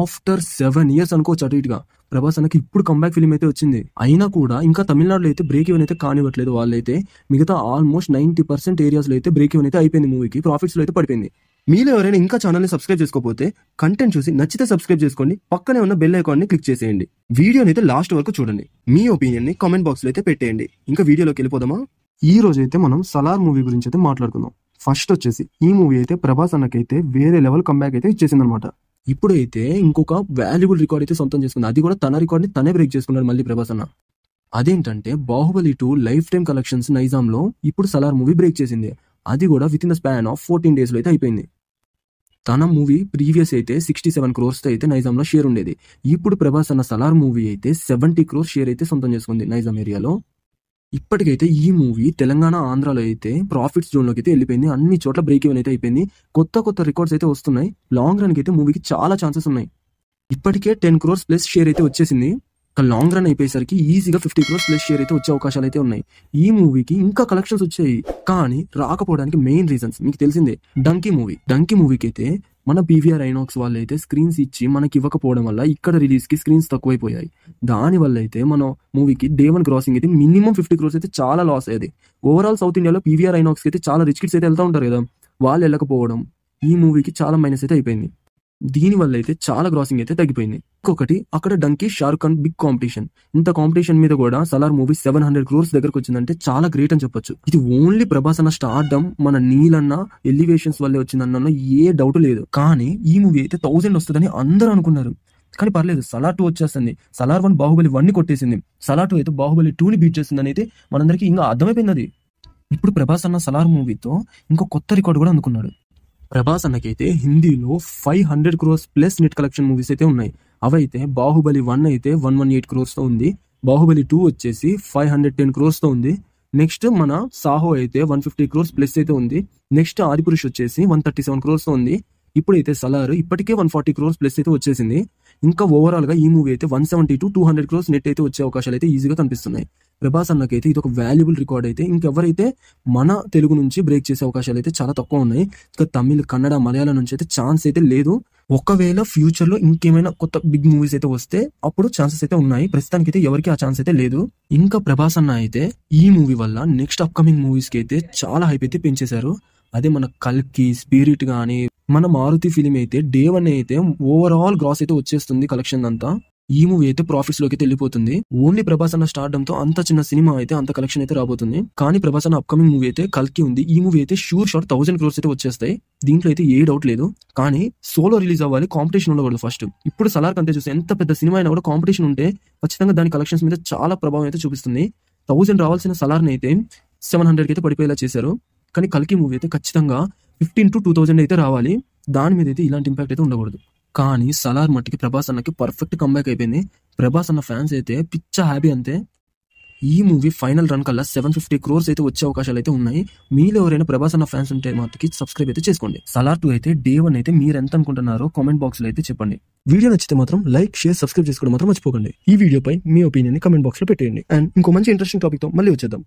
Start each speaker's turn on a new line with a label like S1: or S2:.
S1: after seven years అనుకోవచ్చు అటు ఇటుగా ప్రభాస్ అన్నకి ఇప్పుడు కంబ్యాక్ ఫిలిం అయితే వచ్చింది అయినా కూడా ఇంకా తమిళనాడులో అయితే బ్రేక్ ఈవెన్ అయితే కానివ్వట్లేదు వాళ్ళైతే మిగతా ఆల్మోస్ట్ నైన్టీ పర్సెంట్ ఏరియాస్లో అయితే బ్రేక్ ఈవెన్ అయితే అయిపోయింది మూవీకి లో అయితే పడిపోయింది మీలో ఎవరైనా ఇంకా ఛానల్ని సబ్స్క్రైబ్ చేసుకోకపోతే కంటెంట్ చూసి నచ్చితే సబ్స్క్రైబ్ చేసుకోండి పక్కనే ఉన్న బెల్ ని క్లిక్ చేసేయండి వీడియోని అయితే లాస్ట్ వరకు చూడండి మీ ఒపీనియన్ని కామెంట్ బాక్స్లో అయితే పెట్టేయండి ఇంకా వీడియోలోకి వెళ్ళిపోదామా ఈ రోజు అయితే మనం సలార్ మూవీ గురించి అయితే మాట్లాడుకుందాం ఫస్ట్ వచ్చేసి ఈ మూవీ అయితే ప్రభాస్ అన్నకైతే వేరే లెవెల్ కంబ్యాక్ అయితే ఇచ్చేసింది అనమాట ఇప్పుడైతే ఇంకొక వాల్యుబుల్ రికార్డ్ అయితే సొంతం చేసుకుంది అది కూడా తన రికార్డ్ని తనే బ్రేక్ చేసుకున్నాడు మళ్ళీ ప్రభాస్ అన్న అదేంటంటే Baahubali two lifetime collections లో ఇప్పుడు సలార్ మూవీ బ్రేక్ చేసింది అది కూడా within the span of fourteen డేస్లో అయితే అయిపోయింది తన మూవీ ప్రీవియస్ అయితే సిక్స్టీ సెవెన్ క్రోర్స్తో అయితే నైజాంలో షేర్ ఉండేది ఇప్పుడు ప్రభాస్ అన్న సలార్ మూవీ అయితే సెవెంటీ క్రోర్స్ షేర్ అయితే సొంతం చేసుకుంది నైజాం ఏరియాలో ఇప్పటికైతే ఈ మూవీ తెలంగాణ ఆంధ్రాలో అయితే ప్రాఫిట్ జోన్లోకి అయితే వెళ్ళిపోయింది అన్ని చోట్ల బ్రేక్ ఈవెన్ అయితే అయిపోయింది కొత్త కొత్త రికార్డ్స్ అయితే వస్తున్నాయి లాంగ్ రన్కి అయితే మూవీకి చాలా ఛాన్సెస్ ఉన్నాయి ఇప్పటికే టెన్ క్రోర్స్ ప్లస్ షేర్ అయితే వచ్చేసింది లాంగ్ రన్ అయిపోయేసరికి ఈజీగా ఫిఫ్టీ క్రోర్స్ ప్లస్ షేర్ అయితే వచ్చే అవకాశాలు అయితే ఉన్నాయి ఈ మూవీకి ఇంకా కలెక్షన్స్ వచ్చాయి కానీ రాకపోవడానికి మెయిన్ రీజన్స్ మీకు తెలిసిందే డంకీ మూవీ డంకీ మూవీకి అయితే మన పీవీఆర్ ఐనాక్స్ వాళ్ళు అయితే స్క్రీన్స్ ఇచ్చి మనకి ఇవ్వకపోవడం వల్ల ఇక్కడ రిలీజ్కి స్క్రీన్స్ తక్కువైపోయాయి దానివల్ల అయితే మన మూవీకి డే వన్ క్రాసింగ్ అయితే మినిమం ఫిఫ్టీ క్రోర్స్ అయితే చాలా లాస్ అయ్యేది ఓవరాల్ సౌత్ ఇండియాలో పీవీఆర్ ఐనాక్స్కి అయితే చాలా రిచ్ కిడ్స్ అయితే వెళ్తూ ఉంటారు కదా వాళ్ళు వెళ్ళకపోవడం ఈ మూవీకి చాలా మైనస్ అయితే అయిపోయింది దీని వల్ల అయితే చాలా గ్రాసింగ్ అయితే తగ్గిపోయింది ఇంకొకటి అక్కడ డంకీ షారుఖ్ ఖాన్ బిగ్ కాంపిటీషన్ ఇంత కాంపిటీషన్ మీద కూడా Salaar movie seven hundred crores దగ్గరకు వచ్చిందంటే చాలా గ్రేట్ అని చెప్పొచ్చు ఇది ఓన్లీ ప్రభాస్ అన్న స్టార్డమ్ మన నీలన్న ఎలివేషన్స్ వల్లే వచ్చిందన్న ఏ డౌట్ లేదు కానీ ఈ మూవీ అయితే థౌసండ్ వస్తుందని అందరూ అనుకున్నారు కానీ పర్లేదు సలార్ టూ వచ్చేస్తుంది సలార్ వన్ బాహుబలి వన్ ని కొట్టేసింది సలార్ టూ అయితే బాహుబలి టూని బీట్ చేసిందని అయితే మనందరికీ ఇంకా అర్థమైపోయింది అది ఇప్పుడు ప్రభాస్ అన్న సలార్ మూవీతో ఇంకో కొత్త రికార్డు కూడా అనుకున్నాడు ప్రభాస్ అన్నకైతే హిందీలో five hundred crores plus net collection movies అయితే ఉన్నాయి అవైతే బాహుబలి వన్ అయితే వన్ వన్ ఎయిట్ క్రోర్స్తో ఉంది బాహుబలి టూ వచ్చేసి ఫైవ్ హండ్రెడ్ టెన్ క్రోర్స్తో ఉంది నెక్స్ట్ మన సాహో అయితే వన్ ఫిఫ్టీ క్రోర్స్ ప్లస్ అయితే ఉంది నెక్స్ట్ ఆదిపురుష్ వచ్చేసి వన్ థర్టీ సెవెన్ క్రోర్స్తో ఉంది ఇప్పుడైతే సలార్ ఇప్పటికే వన్ ఫార్టీ క్రోర్స్ ప్లస్ అయితే వచ్చేసింది ఇంకా ఓవరాల్గా ఈ మూవీ అయితే one seventy to two hundred crores net అయితే వచ్చే అవకాశాలు అయితే ఈజీగా కనిపిస్తున్నాయి ప్రభాస్ అన్నకైతే ఇది ఒక వాల్యుబుల్ రికార్డ్ అయితే ఇంకెవరైతే మన తెలుగు నుంచి బ్రేక్ చేసే అవకాశాలు అయితే చాలా తక్కువ ఉన్నాయి ఇంకా తమిళ్ కన్నడ మలయాళం నుంచి అయితే ఛాన్స్ అయితే లేదు ఒకవేళ ఫ్యూచర్ లో ఇంకేమైనా కొత్త బిగ్ మూవీస్ అయితే వస్తే అప్పుడు ఛాన్సెస్ అయితే ఉన్నాయి ప్రస్తుతానికి అయితే ఎవరికి ఆ ఛాన్స్ అయితే లేదు ఇంకా ప్రభాస్ అన్న అయితే ఈ మూవీ వల్ల నెక్స్ట్ అప్కమింగ్ మూవీస్ కి అయితే చాలా హైప్ అయితే పెంచేశారు అదే మన కల్కి స్పిరిట్ కానీ మన మారుతి ఫిలిం అయితే డే వన్ అయితే ఓవరాల్ గ్రాస్ అయితే వచ్చేస్తుంది కలెక్షన్ అంతా ఈ మూవీ అయితే ప్రాఫిట్స్ లోకి వెళ్ళిపోతుంది ఓన్లీ ప్రభాస్ అన్న స్టార్డమ్ అంత చిన్న సినిమా అయితే అంత కలెక్షన్ అయితే రాబోతుంది కానీ ప్రభాస్ అన్న అప్కమింగ్ మూవీ అయితే కల్కి ఉంది ఈ మూవీ అయితే షూర్ షార్ట్ థౌసండ్ క్రోర్స్ అయితే వచ్చేస్తాయి దీంట్లో అయితే ఏ డౌట్ లేదు కానీ సోలో రిలీజ్ అవ్వాలి కాంపిటీషన్ ఉండకూడదు ఫస్ట్ ఇప్పుడు సలార్ కంటే చూస్తే ఎంత పెద్ద సినిమా అయినా కూడా కాంపిటీషన్ ఉంటే ఖచ్చితంగా దాని కలెక్షన్స్ మీద చాలా ప్రభావం అయితే చూపిస్తుంది థౌసండ్ రావాల్సిన సలార్ని అయితే సెవెన్ హండ్రెడ్ అయితే పడిపోయేలా చేశారు కానీ కల్కి మూవీ అయితే ఖచ్చితంగా ఫిఫ్టీన్ టు టూ థౌజండ్ అయితే రావాలి దాని మీద అయితే ఇలాంటి ఇంపాక్ట్ అయితే ఉండకూడదు కానీ సలార్ మట్టికి ప్రభాస్ అన్నకి పర్ఫెక్ట్ కంబ్యాక్ అయిపోయింది ప్రభాస్ అన్న ఫ్యాన్స్ అయితే పిచ్చ హ్యాపీ అంతే ఈ మూవీ ఫైనల్ రన్ కల్లా సెవెన్ ఫిఫ్టీ క్రోర్స్ అయితే వచ్చే అవకాశాలు అయితే ఉన్నాయి మీలో ఎవరైనా ప్రభాస్ అన్న ఫ్యాన్స్ ఉంటే మాత్రం సబ్స్క్రైబ్ అయితే చేసుకోండి సలార్ టూ అయితే డే వన్ అయితే మీరు ఎంత అనుకుంటున్నారో కామెంట్ బాక్స్ లో అయితే చెప్పండి వీడియో నచ్చితే మాత్రం లైక్ షేర్ సబ్స్క్రైబ్ చేసుకోవడం మాత్రం మర్చిపోకండి ఈ వీడియోపై మీ ఒపీనియన్ కామెంట్ బాక్స్ లో పెట్టేయండి అండ్ ఇంకో మంచి ఇంట్రెస్టింగ్ టాపిక్ తో మళ్ళీ వచ్చేద్దాం